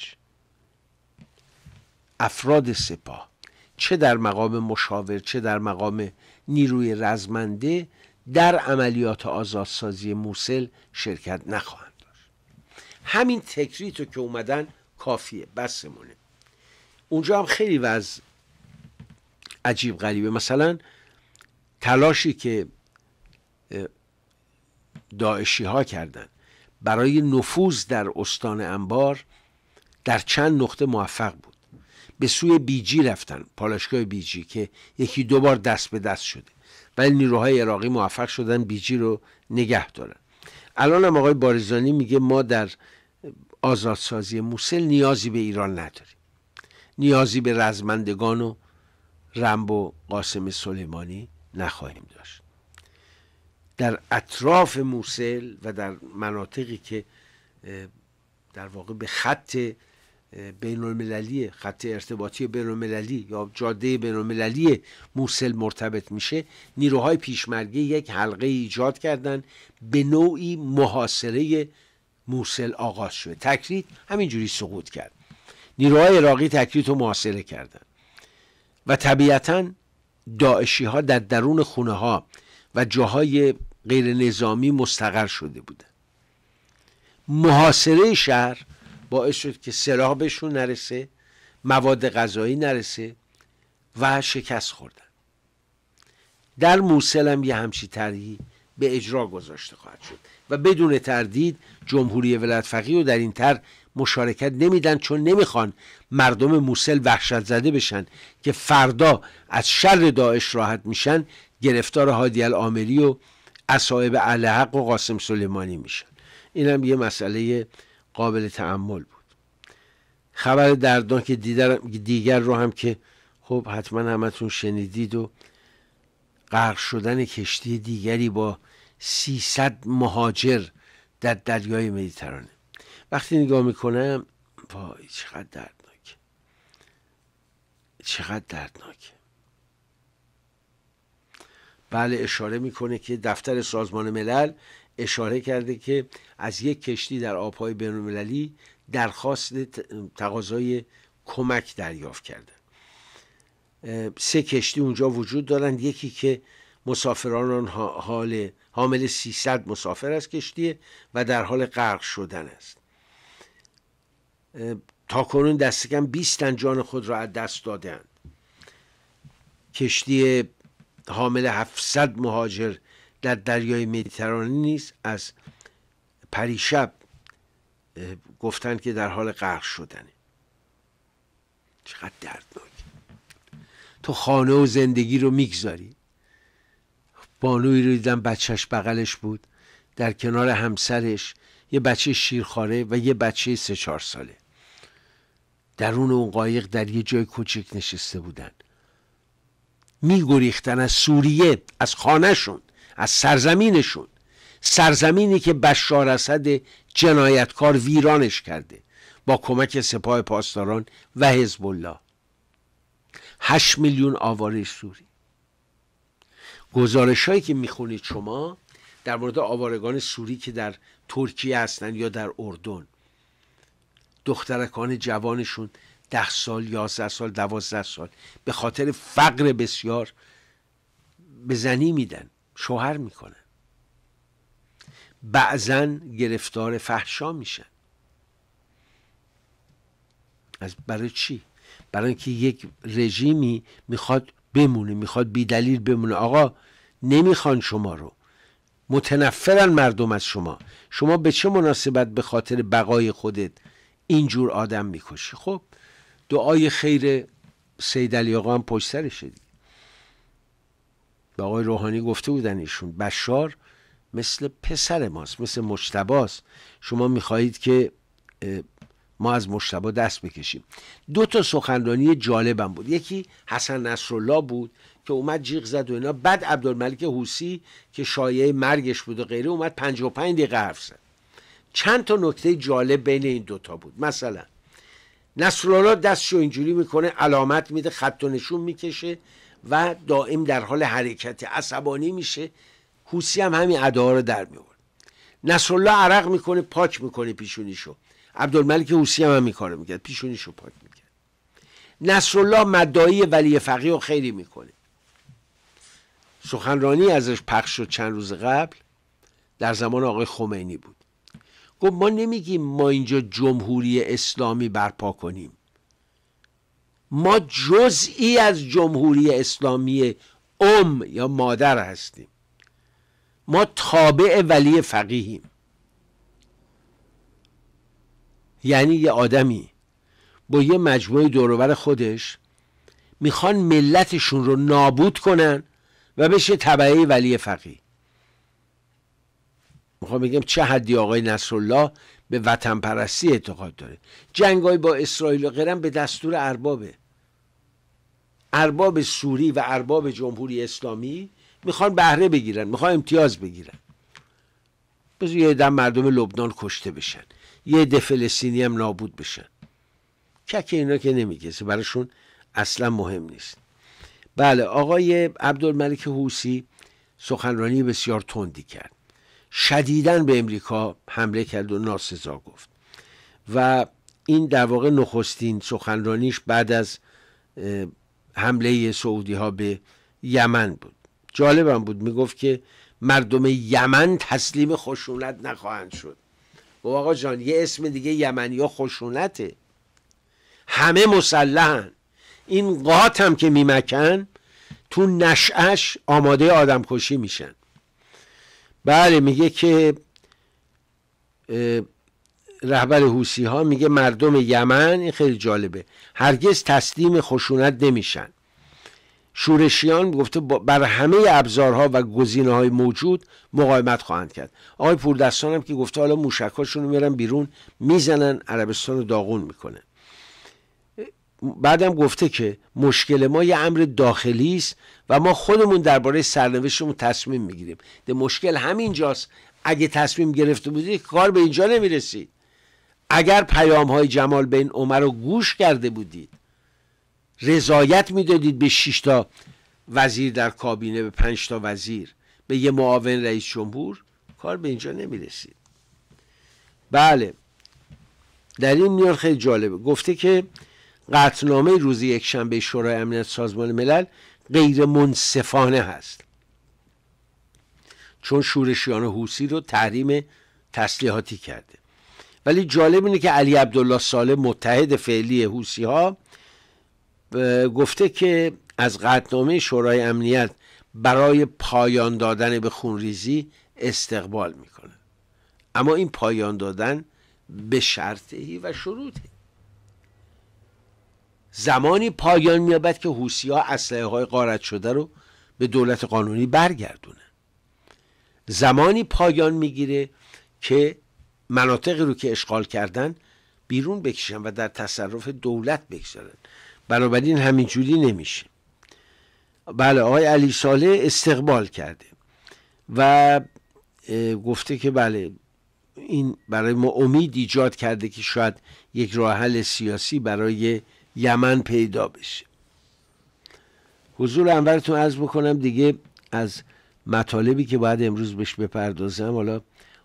Speaker 1: افراد سپاه چه در مقام مشاور چه در مقام نیروی رزمنده در عملیات آزادسازی موسل شرکت نخواهند داشت همین تکریتو که اومدن کافیه بسمونه اونجا هم خیلی وضع عجیب غریبه مثلا تلاشی که داعشی ها کردن برای نفوذ در استان انبار در چند نقطه موفق بود به سوی بیجی رفتن پالایشگاه بیجی که یکی دو بار دست به دست شده ولی نیروهای عراقی موفق شدن بیجی رو نگه دارن الان هم آقای بارزانی میگه ما در آزادسازی موسل نیازی به ایران نداریم نیازی به رزمندگان و رمب و قاسم سلیمانی نخواهیم داشت در اطراف موسل و در مناطقی که در واقع به خط بین المللی خط ارتباطی بین المللی یا جاده بین المللی موسل مرتبط میشه نیروهای پیشمرگه یک حلقه ایجاد کردن به نوعی محاصره موسل آغاز شده تکرید همینجوری سقوط کرد نیروهای عراقی تکریت رو محاصره کردند و طبیعتا داعشی ها در درون خونه ها و جاهای غیر نظامی مستقر شده بودن محاصره شهر باعث شد که سلاح بهشون نرسه مواد غذایی نرسه و شکست خوردن در موسل هم یه همچی به اجرا گذاشته خواهد شد و بدون تردید جمهوری ولایت فقیه رو در این تر مشارکت نمیدن چون نمیخوان مردم موسل وحشت زده بشن که فردا از شر داعش راحت میشن گرفتار هادی العامری و اصائب علحق و قاسم سلیمانی میشن اینم یه مسئله قابل تعمل بود خبر که دیگر رو هم که خب حتما همتون شنیدید و غرق شدن کشتی دیگری با 300 مهاجر در دریای مدیترانه وقتی نگاه میکنم وای چقدر دردناک چقدر دردناک بله اشاره میکنه که دفتر سازمان ملل اشاره کرده که از یک کشتی در آبهای بینالمللی درخواست تقاضای کمک دریافت کرده سه کشتی اونجا وجود دارند یکی که مسافران آن حال حامل 300 مسافر از کشتی و در حال غرق شدن است کنون دست کم 20 تن جان خود را از دست دادند کشتی حامل 700 مهاجر در دریای مدیترانه نیست از پریشب گفتند که در حال غرق شدنه چقدر دردناک تو خانه و زندگی رو میگذاری بانوی رو دیدم بچهش بغلش بود در کنار همسرش یه بچه شیرخواره و یه بچه سه چهار ساله درون اون قایق در یه جای کوچک نشسته بودن میگریختن از سوریه از خانهشون از سرزمینشون سرزمینی که بشار اسد جنایتکار ویرانش کرده با کمک سپاه پاسداران و حزب الله 8 میلیون آواره سوری گزارش هایی که میخونید شما در مورد آوارگان سوری که در ترکیه هستند یا در اردن دخترکان جوانشون ده سال یازده سال دوازده سال به خاطر فقر بسیار به زنی میدن شوهر میکنن بعضا گرفتار فحشا میشن از برای چی برای اینکه یک رژیمی میخواد بمونه میخواد بیدلیل بمونه آقا نمیخوان شما رو متنفرن مردم از شما شما به چه مناسبت به خاطر بقای خودت اینجور آدم میکشی خب دعای خیر سید علی آقا هم پشت سرشه دیگه به آقای روحانی گفته بودن ایشون بشار مثل پسر ماست مثل مشتباس شما میخواهید که ما از مشتبا دست بکشیم دو تا سخنرانی جالبم بود یکی حسن نصرالله بود که اومد جیغ زد و اینا بعد عبدالملک حوسی که شایعه مرگش بود و غیره اومد 55 دقیقه حرف زد چند تا نکته جالب بین این دوتا بود مثلا نصرالله دستشو اینجوری میکنه علامت میده خط و نشون میکشه و دائم در حال حرکت عصبانی میشه حوسی هم همین ادعا رو در میورد نصرالله عرق میکنه پاک میکنه پیشونیشو عبدالملک حوسی هم همین کارو میکرد پیشونیشو پاک میکرد نصرالله مدایی ولی فقیه رو خیلی میکنه سخنرانی ازش پخش شد چند روز قبل در زمان آقای خمینی بود گفت ما نمیگیم ما اینجا جمهوری اسلامی برپا کنیم ما جزئی از جمهوری اسلامی ام یا مادر هستیم ما تابع ولی فقیهیم یعنی یه آدمی با یه مجموعه دوروبر خودش میخوان ملتشون رو نابود کنن و بشه تبعی ولی فقیه میخوام بگم چه حدی آقای نصرالله به وطن پرستی اعتقاد داره جنگای با اسرائیل و غیرم به دستور اربابه ارباب سوری و ارباب جمهوری اسلامی میخوان بهره بگیرن میخوان امتیاز بگیرن بذار یه مردم لبنان کشته بشن یه عده فلسطینی هم نابود بشن کک اینا که نمیگه براشون اصلا مهم نیست بله آقای عبدالملک حوسی سخنرانی بسیار تندی کرد شدیدن به امریکا حمله کرد و ناسزا گفت و این در واقع نخستین سخنرانیش بعد از حمله سعودی ها به یمن بود جالبم بود میگفت که مردم یمن تسلیم خشونت نخواهند شد و خب آقا جان یه اسم دیگه یمنی ها خشونته همه مسلحن این قاتم که میمکن تو نشعش آماده آدم کشی میشن بله میگه که رهبر حوسی ها میگه مردم یمن این خیلی جالبه هرگز تسلیم خشونت نمیشن شورشیان گفته بر همه ابزارها و گزینه های موجود مقاومت خواهند کرد آقای پوردستان هم که گفته حالا موشکاشون رو میرن بیرون میزنن عربستان رو داغون میکنن بعدم گفته که مشکل ما یه امر داخلی است و ما خودمون درباره سرنوشتمون تصمیم میگیریم ده مشکل همینجاست اگه تصمیم گرفته بودید کار به اینجا نمیرسید اگر پیام های جمال بین عمر رو گوش کرده بودید رضایت میدادید به 6 تا وزیر در کابینه به پنجتا تا وزیر به یه معاون رئیس جمهور کار به اینجا نمیرسید بله در این میان خیلی جالبه گفته که قطنامه روز یکشنبه شورای امنیت سازمان ملل غیر منصفانه هست چون شورشیان حوسی رو تحریم تسلیحاتی کرده ولی جالب اینه که علی عبدالله ساله متحد فعلی حوسی ها گفته که از قطنامه شورای امنیت برای پایان دادن به خونریزی استقبال میکنه اما این پایان دادن به شرطهی و شروطی زمانی پایان میابد که ها اسلحه های قارت شده رو به دولت قانونی برگردونه زمانی پایان میگیره که مناطقی رو که اشغال کردن بیرون بکشن و در تصرف دولت بگذارن بنابراین همینجوری نمیشه بله آقای علی ساله استقبال کرده و گفته که بله این برای ما امید ایجاد کرده که شاید یک راه حل سیاسی برای یمن پیدا بشه حضور انورتون از بکنم دیگه از مطالبی که باید امروز بهش بپردازم حالا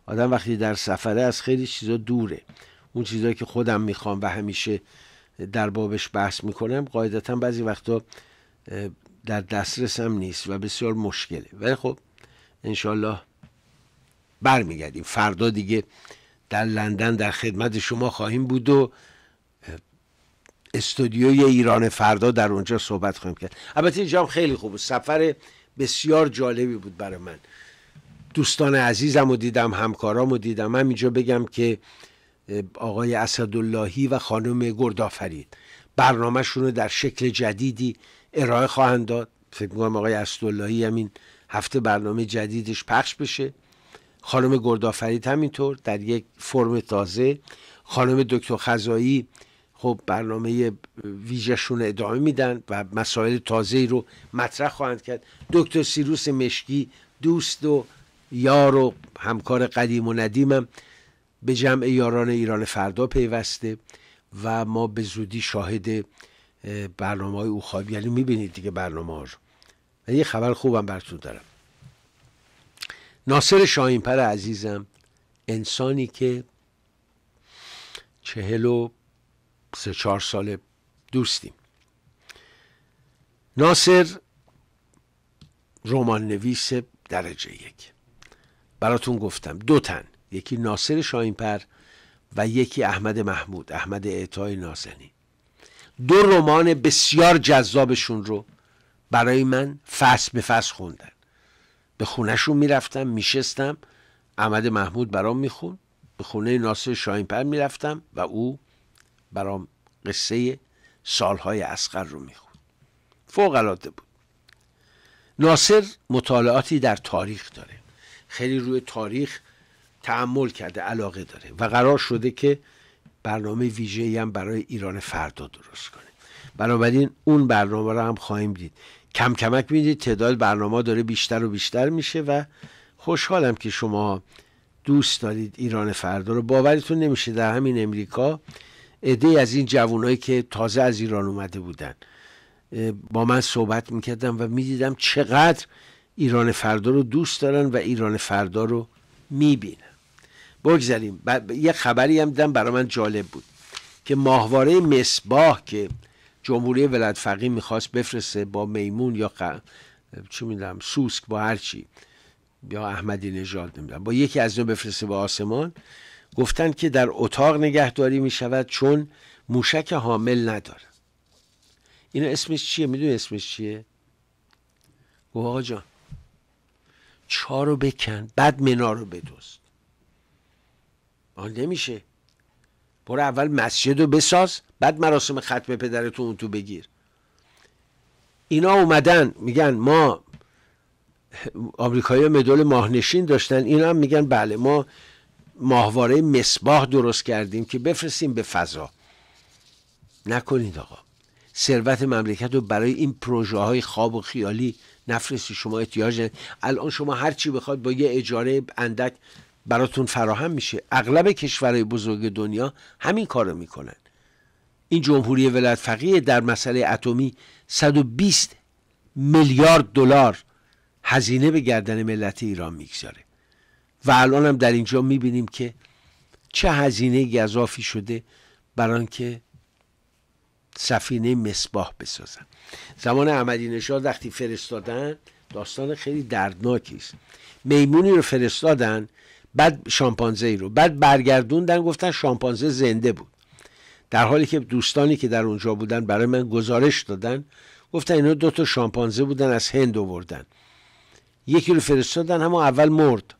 Speaker 1: آدم وقتی در سفره از خیلی چیزا دوره اون چیزایی که خودم میخوام و همیشه در بابش بحث میکنم قاعدتا بعضی وقتا در دسترسم نیست و بسیار مشکله ولی خب انشالله برمیگردیم فردا دیگه در لندن در خدمت شما خواهیم بود و استودیوی ایران فردا در اونجا صحبت خواهیم کرد البته اینجا هم خیلی خوب بود سفر بسیار جالبی بود برای من دوستان عزیزم رو دیدم همکارام رو دیدم من اینجا بگم که آقای اسداللهی و خانم گردافرید برنامهشون رو در شکل جدیدی ارائه خواهند داد فکر میکنم آقای اسداللهی همین هفته برنامه جدیدش پخش بشه خانم گردآفرید همینطور در یک فرم تازه خانم دکتر خزایی خب برنامه ویژهشون ادامه میدن و مسائل تازه رو مطرح خواهند کرد دکتر سیروس مشکی دوست و یار و همکار قدیم و ندیمم به جمع یاران ایران فردا پیوسته و ما به زودی شاهد برنامه های او خواهیم یعنی میبینید دیگه برنامه ها رو یه خبر خوبم براتون دارم ناصر شاهینپر عزیزم انسانی که چهل و سه چهار سال دوستیم ناصر رمان نویس درجه یک براتون گفتم دو تن یکی ناصر شاهینپر و یکی احمد محمود احمد اعطای نازنی دو رمان بسیار جذابشون رو برای من فصل به فصل خوندن به خونهشون میرفتم میشستم احمد محمود برام میخون به خونه ناصر شاهینپر میرفتم و او برام قصه سالهای اسقر رو میخوند فوق العاده بود ناصر مطالعاتی در تاریخ داره خیلی روی تاریخ تعمل کرده علاقه داره و قرار شده که برنامه ویژه هم برای ایران فردا درست کنه بنابراین اون برنامه رو هم خواهیم دید کم کمک میدید تعداد برنامه داره بیشتر و بیشتر میشه و خوشحالم که شما دوست دارید ایران فردا رو باورتون نمیشه در همین امریکا عده از این جوانایی که تازه از ایران اومده بودن با من صحبت میکردم و میدیدم چقدر ایران فردا رو دوست دارن و ایران فردا رو میبینن بگذاریم یه خبری هم دیدم برای من جالب بود که ماهواره مصباح که جمهوری ولد فقی میخواست بفرسته با میمون یا چی میدم سوسک با هرچی یا احمدی نژاد نمیدم با یکی از اون بفرسته به آسمان گفتند که در اتاق نگهداری می شود چون موشک حامل نداره اینا اسمش چیه میدونی اسمش چیه گفت آقا جان چا رو بکن بعد منا رو بدوست آن نمیشه برو اول مسجد رو بساز بعد مراسم ختم پدرتو اون تو بگیر اینا اومدن میگن ما آمریکایی مدول ماهنشین داشتن اینا هم میگن بله ما ماهواره مصباح درست کردیم که بفرستیم به فضا نکنید آقا ثروت مملکت رو برای این پروژه های خواب و خیالی نفرستی شما احتیاج الان شما هر چی بخواد با یه اجاره اندک براتون فراهم میشه اغلب کشورهای بزرگ دنیا همین کارو میکنن این جمهوری ولایت فقیه در مسئله اتمی 120 میلیارد دلار هزینه به گردن ملت ایران میگذاره و الان هم در اینجا میبینیم که چه هزینه گذافی شده برای که سفینه مصباح بسازن زمان احمدی نژاد وقتی فرستادن داستان خیلی دردناکی است میمونی رو فرستادن بعد شامپانزه ای رو بعد برگردوندن گفتن شامپانزه زنده بود در حالی که دوستانی که در اونجا بودن برای من گزارش دادن گفتن اینا دو تا شامپانزه بودن از هند آوردن یکی رو فرستادن اما اول مرد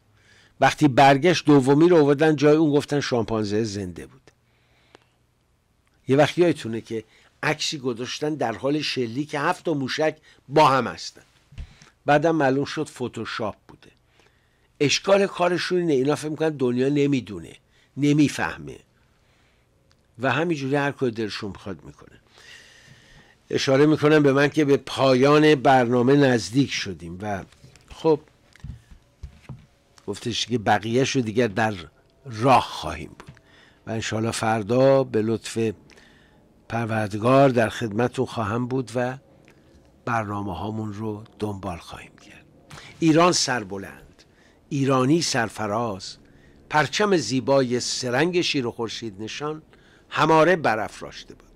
Speaker 1: وقتی برگشت دومی رو آوردن جای اون گفتن شامپانزه زنده بود یه وقت یادتونه که عکسی گذاشتن در حال شلی که هفت و موشک با هم هستن بعدم معلوم شد فتوشاپ بوده اشکال کارشون اینه اینا فکر میکنن دنیا نمیدونه نمیفهمه و همینجوری هر کد دلشون بخواد میکنه اشاره میکنم به من که به پایان برنامه نزدیک شدیم و خب گفتش که بقیه رو دیگر در راه خواهیم بود و انشالله فردا به لطف پروردگار در خدمتون خواهم بود و برنامه هامون رو دنبال خواهیم کرد ایران سربلند ایرانی سرفراز پرچم زیبای سرنگ شیر و خورشید نشان هماره برافراشته بود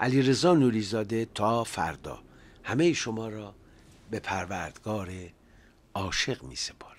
Speaker 1: علی رضا نوریزاده تا فردا همه شما را به پروردگار عاشق می سپار.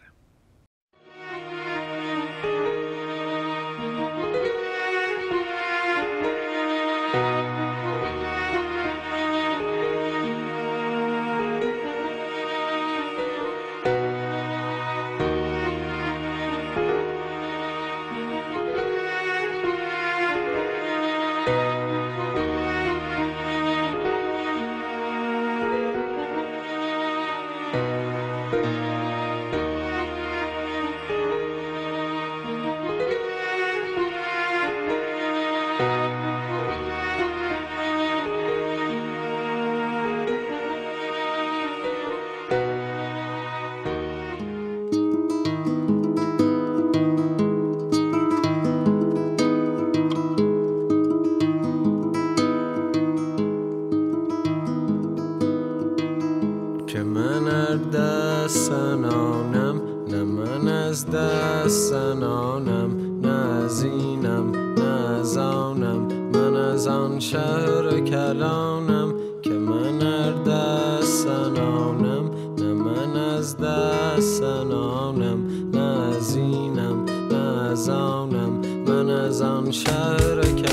Speaker 4: دست نه من از دست سنانم نه از اینم نه از آنم من از آن شهر کلانم که من ار دست سنانم نه من از دست سنانم نه از اینم نه از آنم من از آن شهر کلانم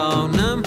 Speaker 4: phone number.